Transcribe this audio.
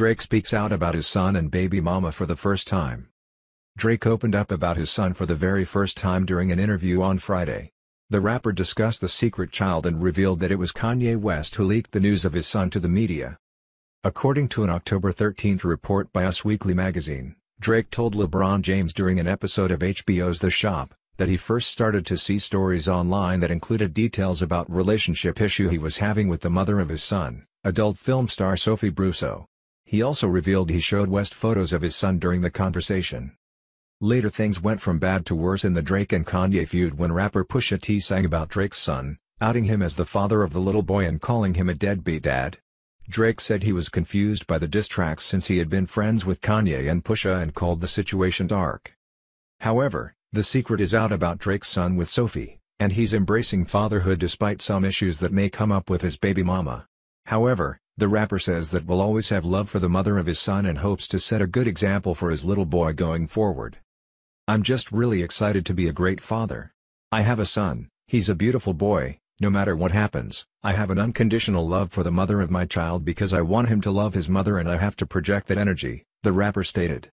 Drake speaks out about his son and baby mama for the first time. Drake opened up about his son for the very first time during an interview on Friday. The rapper discussed the secret child and revealed that it was Kanye West who leaked the news of his son to the media. According to an October 13 report by Us Weekly magazine, Drake told LeBron James during an episode of HBO's The Shop, that he first started to see stories online that included details about relationship issue he was having with the mother of his son, adult film star Sophie Brusso. He also revealed he showed West photos of his son during the conversation. Later things went from bad to worse in the Drake and Kanye feud when rapper Pusha T sang about Drake's son, outing him as the father of the little boy and calling him a deadbeat dad. Drake said he was confused by the diss tracks since he had been friends with Kanye and Pusha and called the situation dark. However, the secret is out about Drake's son with Sophie, and he's embracing fatherhood despite some issues that may come up with his baby mama. However, the rapper says that will always have love for the mother of his son and hopes to set a good example for his little boy going forward. I'm just really excited to be a great father. I have a son, he's a beautiful boy, no matter what happens, I have an unconditional love for the mother of my child because I want him to love his mother and I have to project that energy, the rapper stated.